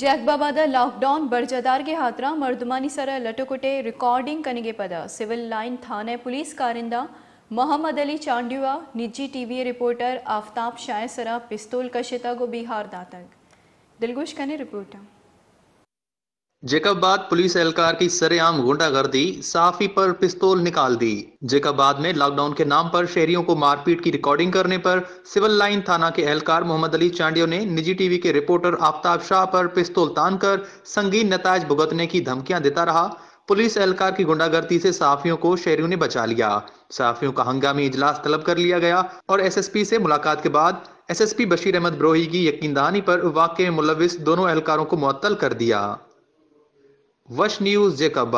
जैकबाबाद लाकडौन के हाथरा मर्दमानी sir लटकुटे recording कने के पद सिविल लाइन थाना पुलिस कारिंदा मोहम्मद अली चांडुआ निजी टीवी रिपोर्टर आफ्ताब शायसरा पिस्तौल कशिता गो बिहार दातक दिलगुश कने रिपोर्टर बाद पुलिस एहलकार की सरेआम गुंडागर्दी साफी पर पिस्तौल निकाल दी बाद में लॉकडाउन के नाम पर शहरियों को मारपीट की रिकॉर्डिंग करने पर सिविल लाइन थाना के एहलकार मोहम्मद अली चांडियो ने निजी टीवी के रिपोर्टर आफ्ताब शाह पर पिस्तौल तान कर संगीन नतज भुगतने की धमकियां देता रहा पुलिस एहलकार की गुंडागर्दी से साफियों को शहरियों ने बचा लिया साफियों का हंगामी इजलास तलब कर लिया गया और एसएसपी से मुलाकात के बाद एसएसपी बशीर अहमद ब्रोही की यकीन दहानी पर वाकई मुलविस दोनों एहलकारों को मुअत्तल कर दिया What news, Jacob?